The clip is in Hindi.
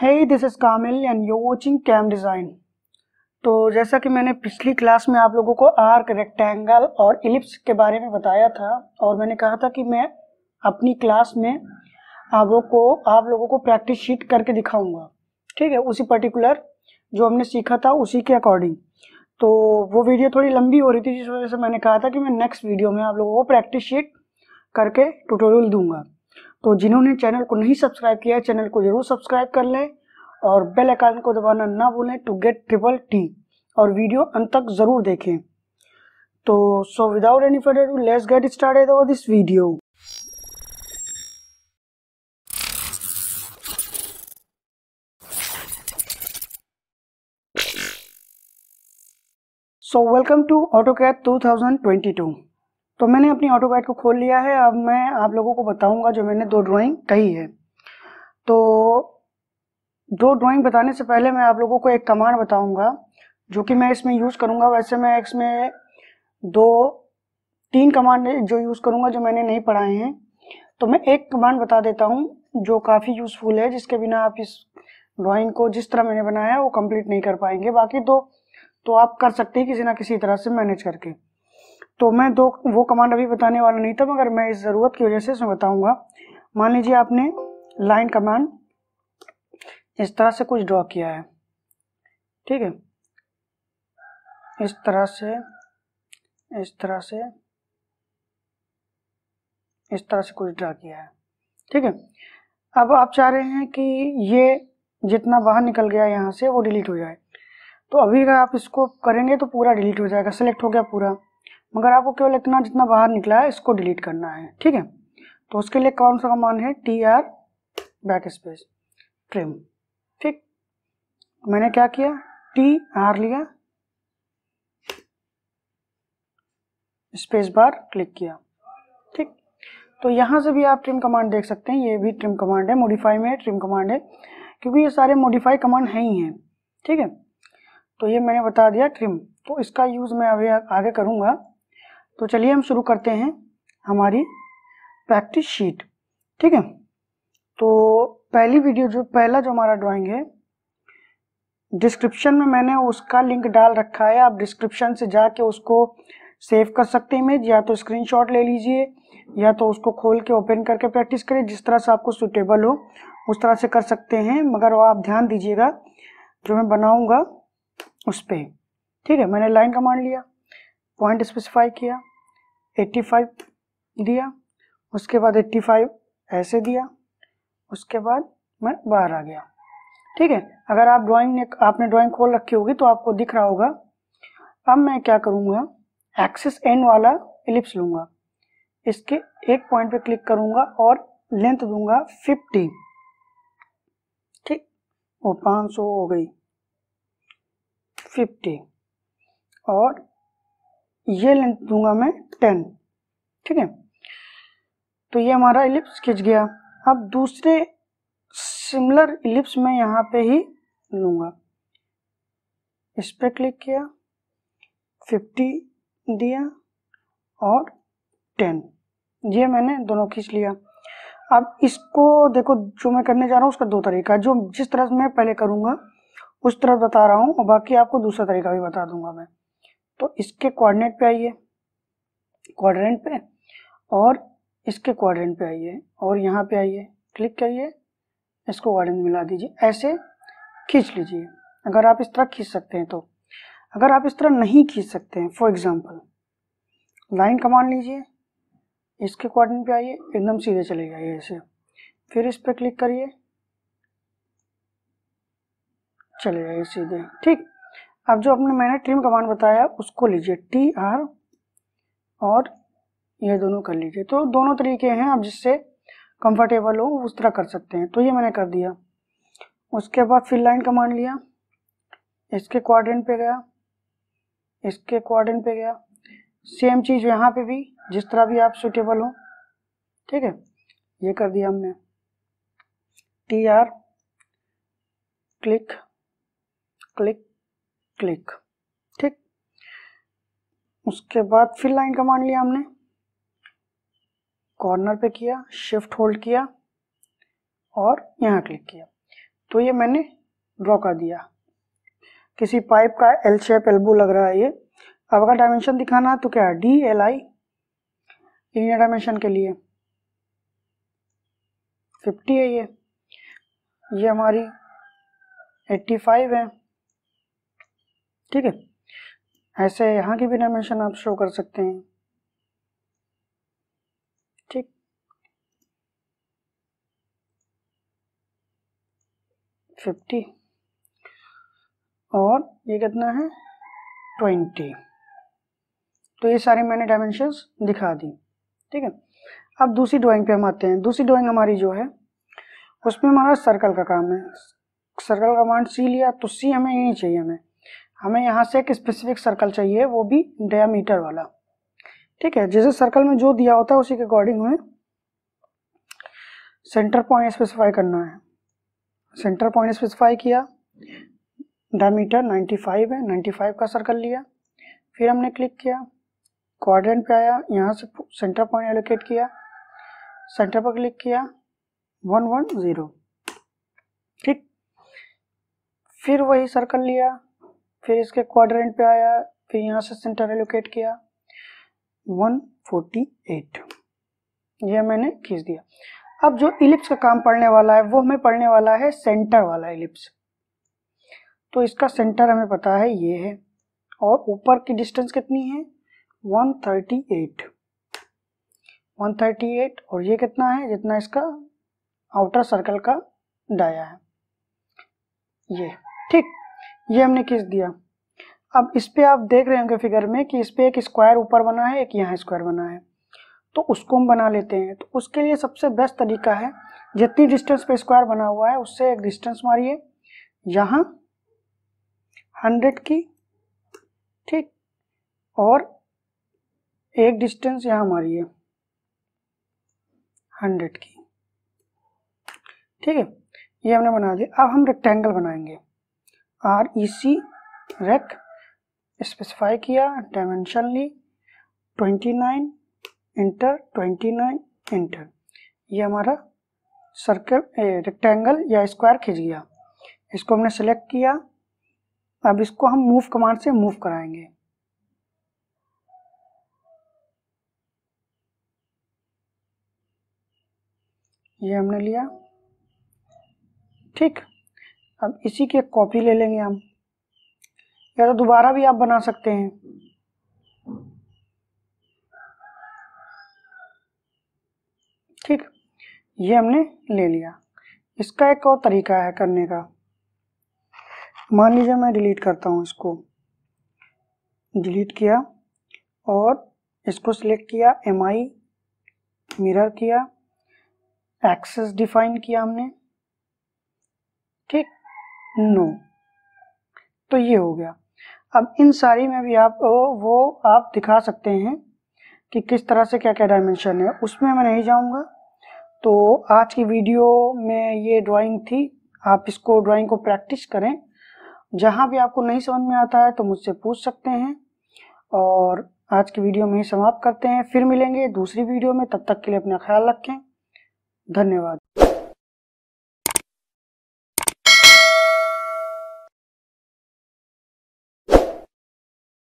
है this is Kamil and you watching cam design तो जैसा कि मैंने पिछली क्लास में आप लोगों को आर्क रेक्टेंगल और इलिप्स के बारे में बताया था और मैंने कहा था कि मैं अपनी क्लास में आप लोगों को आप लोगों को प्रैक्टिस शीट करके दिखाऊंगा ठीक है उसी पर्टिकुलर जो हमने सीखा था उसी के अकॉर्डिंग तो वो वीडियो थोड़ी लंबी हो रही थी जिस वजह से मैंने कहा था कि मैं नेक्स्ट वीडियो में आप लोगों को प्रैक्टिस शीट करके ट्यूटोरियल दूंगा तो जिन्होंने चैनल को नहीं सब्सक्राइब किया है चैनल को जरूर सब्सक्राइब कर लें और बेल आइकन को दबाना ना भूलें टू गेट ट्रिपल टी और वीडियो अंत तक ज़रूर देखें तो so without any further do let's get started over this video so welcome to AutoCAD 2022. तो मैंने अपनी ऑटो को खोल लिया है अब मैं आप लोगों को बताऊंगा जो मैंने दो ड्राइंग कही है तो दो ड्राइंग बताने से पहले मैं आप लोगों को एक कमांड बताऊंगा जो कि मैं इसमें यूज़ करूंगा वैसे मैं इसमें दो तीन कमांड जो यूज़ करूंगा जो मैंने नहीं पढ़ाए हैं तो मैं एक कमांड बता देता हूँ जो काफ़ी यूज़फुल है जिसके बिना आप इस ड्रॉइंग को जिस तरह मैंने बनाया वो कम्प्लीट नहीं कर पाएंगे बाकी दो तो आप कर सकते हैं किसी ना किसी तरह से मैनेज करके तो मैं दो वो कमांड अभी बताने वाला नहीं था मगर मैं इस ज़रूरत की वजह से इसमें बताऊँगा मान लीजिए आपने लाइन कमांड इस तरह से कुछ ड्रॉ किया है ठीक है इस तरह से इस तरह से इस तरह से कुछ ड्रा किया है ठीक है अब आप चाह रहे हैं कि ये जितना बाहर निकल गया यहाँ से वो डिलीट हो जाए तो अभी अगर आप इसको करेंगे तो पूरा डिलीट हो जाएगा सेलेक्ट हो गया पूरा मगर आपको केवल इतना जितना बाहर निकला है इसको डिलीट करना है ठीक है तो उसके लिए कौन सा कमान है T R back space trim ठीक मैंने क्या किया टी आर लिया स्पेस बार क्लिक किया ठीक तो यहाँ से भी आप ट्रिम कमांड देख सकते हैं ये भी ट्रिम कमांड है मॉडिफाई में ट्रिम कमांड है क्योंकि ये सारे मॉडिफाई कमांड है ही हैं ठीक है तो ये मैंने बता दिया ट्रिम तो इसका यूज़ मैं अभी आगे करूँगा तो चलिए हम शुरू करते हैं हमारी प्रैक्टिस शीट ठीक है तो पहली वीडियो जो पहला जो हमारा ड्राइंग है डिस्क्रिप्शन में मैंने उसका लिंक डाल रखा है आप डिस्क्रिप्शन से जाके उसको सेव कर सकते हैं इमेज या तो स्क्रीनशॉट ले लीजिए या तो उसको खोल के ओपन करके प्रैक्टिस करें जिस तरह से आपको सूटेबल हो उस तरह से कर सकते हैं मगर वो आप ध्यान दीजिएगा जो मैं बनाऊंगा उस पर ठीक है मैंने लाइन कमांड लिया पॉइंट स्पेसिफाई किया 85 दिया उसके बाद 85 ऐसे दिया उसके बाद मैं बाहर आ गया ठीक है अगर आप ड्राइंग ने आपने ड्राइंग खोल रखी होगी तो आपको दिख रहा होगा अब मैं क्या करूँगा एक्सिस एन वाला एलिप्स लूँगा इसके एक पॉइंट पे क्लिक करूँगा और लेंथ दूंगा 50 ठीक वो 500 हो गई 50 और ये लेंथ दूंगा मैं टेन ठीक है तो ये हमारा इलिप्स खिंच गया अब दूसरे सिमिलर इलिप्स में यहाँ पे ही लूंगा इस पर क्लिक किया 50 दिया और 10 ये मैंने दोनों खींच लिया अब इसको देखो जो मैं करने जा रहा हूँ उसका दो तरीका जो जिस तरह से मैं पहले करूँगा उस तरह बता रहा हूँ और बाकी आपको दूसरा तरीका भी बता दूंगा मैं तो इसके कोऑर्डिनेट पे आइए क्वाड्रेंट पे और इसके क्वाड्रेंट पे आइए और यहाँ पे आइए क्लिक करिए इसको क्वाड्रेंट मिला दीजिए ऐसे खींच लीजिए अगर आप इस तरह खींच सकते हैं तो अगर आप इस तरह नहीं खींच सकते हैं फॉर एग्ज़ाम्पल लाइन कमांड लीजिए इसके क्वाड्रेंट पे आइए एकदम सीधे चले जाइए ऐसे फिर इस पर क्लिक करिए चले जाइए सीधे ठीक अब जो अपने मैंने ट्रिम कमांड बताया उसको लीजिए टी आर और ये दोनों कर लीजिए तो दोनों तरीके हैं आप जिससे कंफर्टेबल हो उस तरह कर सकते हैं तो ये मैंने कर दिया उसके बाद फिल लाइन कमांड लिया इसके क्वाड्रेंट पे गया इसके क्वाड्रेंट पे गया सेम चीज़ यहाँ पे भी जिस तरह भी आप सुटेबल हो ठीक है ये कर दिया हमने T R click click click ठीक उसके बाद फिल लाइन कमांड लिया हमने कॉर्नर पे किया शिफ्ट होल्ड किया और यहाँ क्लिक किया तो ये मैंने ड्रॉ कर दिया किसी पाइप का एल शेप एल्बो लग रहा है ये अब अगर डायमेंशन दिखाना तो क्या D L I linear dimension के लिए फिफ्टी है ये ये हमारी एट्टी फाइव है ठीक है ऐसे यहाँ की भी डायमेंशन आप शो कर सकते हैं ठीक फिफ्टी और ये कितना है ट्वेंटी तो ये सारे मैंने डायमेंशंस दिखा दी ठीक है अब दूसरी ड्राइंग पे हम आते हैं दूसरी ड्राइंग हमारी जो है उसमें हमारा सर्कल का काम है सर्कल का कमांड सी लिया तो सी हमें यही चाहिए हमें हमें यहाँ से एक स्पेसिफिक सर्कल चाहिए वो भी डायामीटर वाला ठीक है जैसे सर्कल में जो दिया होता है उसी के अकॉर्डिंग हमें सेंटर पॉइंट स्पेसिफाई करना है सेंटर पॉइंट स्पेसिफाई किया डायमीटर 95 है 95 का सर्कल लिया फिर हमने क्लिक किया क्वाड्रेंट पे आया यहाँ से सेंटर पॉइंट एलोकेट किया सेंटर पर क्लिक किया वन वन ज़ीरो ठीक फिर वही सर्कल लिया फिर इसके क्वाड्रेंट पे आया फिर यहाँ से सेंटर एलोकेट किया 148 ये मैंने खींच दिया अब जो इलिप्स का काम पड़ने वाला है वो हमें पढ़ने वाला है सेंटर वाला इलिप्स तो इसका सेंटर हमें पता है ये है और ऊपर की डिस्टेंस कितनी है 138 138 और ये कितना है जितना इसका आउटर सर्कल का डाया है ये ठीक ये हमने खींच दिया अब इस पर आप देख रहे होंगे फिगर में कि इस पर एक स्क्वायर ऊपर बना है एक यहाँ स्क्वायर बना है तो उसको हम बना लेते हैं तो उसके लिए सबसे बेस्ट तरीका है जितनी डिस्टेंस पे स्क्वायर बना हुआ है उससे एक डिस्टेंस मारिए यहाँ हंड्रेड की ठीक और एक डिस्टेंस यहाँ मारिए हंड्रेड की ठीक है ये हमने बना दिया अब हम रेक्टेंगल बनाएंगे R E C rec specify किया डायमेंशन ली 29 इंटर 29 इंटर ये हमारा सर्कल रेक्टेंगल या स्क्वायर खिंच गया इसको हमने सेलेक्ट किया अब इसको हम मूव कमांड से मूव कराएंगे ये हमने लिया ठीक अब इसी की एक कॉपी ले लेंगे हम या तो दोबारा भी आप बना सकते हैं ठीक ये हमने ले लिया इसका एक और तरीका है करने का मान लीजिए मैं डिलीट करता हूँ इसको डिलीट किया और इसको सिलेक्ट किया एम आई मिरर किया एक्सेस डिफाइन किया हमने ठीक नो तो ये हो गया अब इन सारी में भी आप वो आप दिखा सकते हैं कि किस तरह से क्या क्या डायमेंशन है उसमें मैं नहीं जाऊंगा तो आज की वीडियो में ये ड्राइंग थी आप इसको ड्राइंग को प्रैक्टिस करें जहाँ भी आपको नहीं समझ में आता है तो मुझसे पूछ सकते हैं और आज की वीडियो में ही समाप्त करते हैं फिर मिलेंगे दूसरी वीडियो में तब तक के लिए अपना ख्याल रखें धन्यवाद